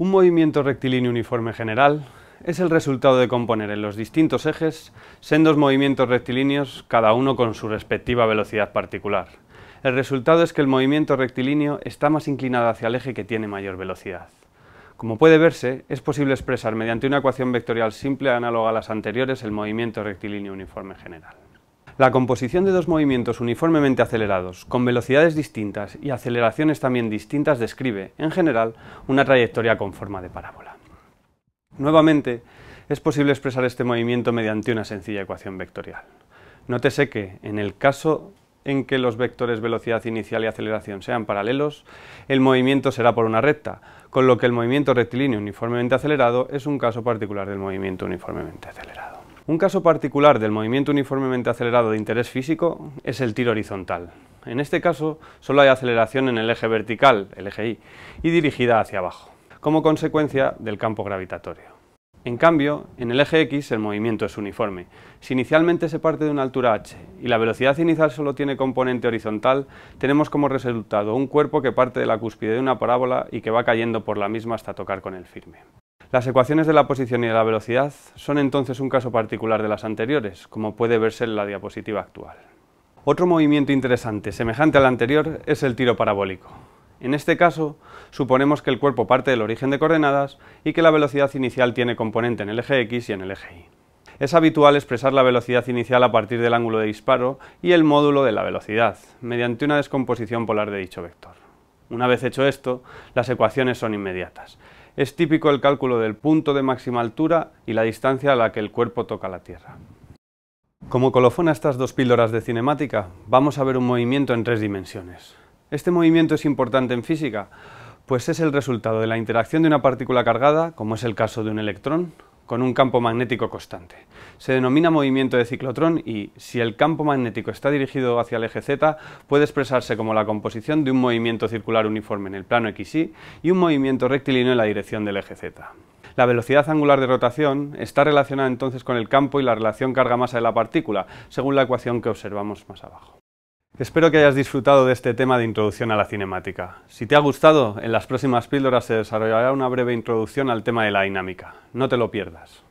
Un movimiento rectilíneo uniforme general es el resultado de componer en los distintos ejes sendos movimientos rectilíneos, cada uno con su respectiva velocidad particular. El resultado es que el movimiento rectilíneo está más inclinado hacia el eje que tiene mayor velocidad. Como puede verse, es posible expresar mediante una ecuación vectorial simple análoga a las anteriores el movimiento rectilíneo uniforme general. La composición de dos movimientos uniformemente acelerados, con velocidades distintas y aceleraciones también distintas, describe, en general, una trayectoria con forma de parábola. Nuevamente, es posible expresar este movimiento mediante una sencilla ecuación vectorial. Nótese que, en el caso en que los vectores velocidad inicial y aceleración sean paralelos, el movimiento será por una recta, con lo que el movimiento rectilíneo uniformemente acelerado es un caso particular del movimiento uniformemente acelerado. Un caso particular del movimiento uniformemente acelerado de interés físico es el tiro horizontal. En este caso, solo hay aceleración en el eje vertical, el eje Y, y dirigida hacia abajo, como consecuencia del campo gravitatorio. En cambio, en el eje X el movimiento es uniforme. Si inicialmente se parte de una altura h y la velocidad inicial solo tiene componente horizontal, tenemos como resultado un cuerpo que parte de la cúspide de una parábola y que va cayendo por la misma hasta tocar con el firme. Las ecuaciones de la posición y de la velocidad son entonces un caso particular de las anteriores, como puede verse en la diapositiva actual. Otro movimiento interesante, semejante al anterior, es el tiro parabólico. En este caso, suponemos que el cuerpo parte del origen de coordenadas y que la velocidad inicial tiene componente en el eje X y en el eje Y. Es habitual expresar la velocidad inicial a partir del ángulo de disparo y el módulo de la velocidad, mediante una descomposición polar de dicho vector. Una vez hecho esto, las ecuaciones son inmediatas es típico el cálculo del punto de máxima altura y la distancia a la que el cuerpo toca la Tierra. Como colofón a estas dos píldoras de cinemática, vamos a ver un movimiento en tres dimensiones. Este movimiento es importante en física, pues es el resultado de la interacción de una partícula cargada, como es el caso de un electrón, con un campo magnético constante. Se denomina movimiento de ciclotrón y, si el campo magnético está dirigido hacia el eje Z, puede expresarse como la composición de un movimiento circular uniforme en el plano XY y un movimiento rectilíneo en la dirección del eje Z. La velocidad angular de rotación está relacionada entonces con el campo y la relación carga-masa de la partícula, según la ecuación que observamos más abajo. Espero que hayas disfrutado de este tema de introducción a la cinemática. Si te ha gustado, en las próximas píldoras se desarrollará una breve introducción al tema de la dinámica. No te lo pierdas.